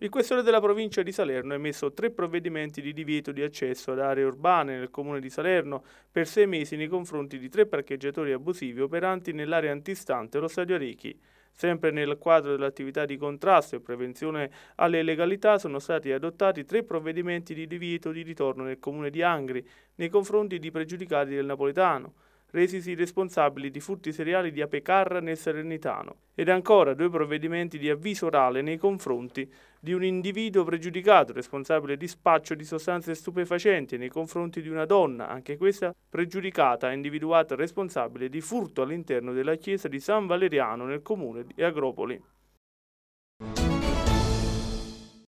Il questore della provincia di Salerno ha emesso tre provvedimenti di divieto di accesso ad aree urbane nel comune di Salerno per sei mesi nei confronti di tre parcheggiatori abusivi operanti nell'area antistante lo stadio Arechi. Sempre nel quadro dell'attività di contrasto e prevenzione alle illegalità sono stati adottati tre provvedimenti di divieto di ritorno nel comune di Angri nei confronti di pregiudicati del napoletano resisi responsabili di furti seriali di Apecarra nel Serenitano, ed ancora due provvedimenti di avviso orale nei confronti di un individuo pregiudicato responsabile di spaccio di sostanze stupefacenti nei confronti di una donna, anche questa pregiudicata individuata responsabile di furto all'interno della chiesa di San Valeriano nel comune di Agropoli.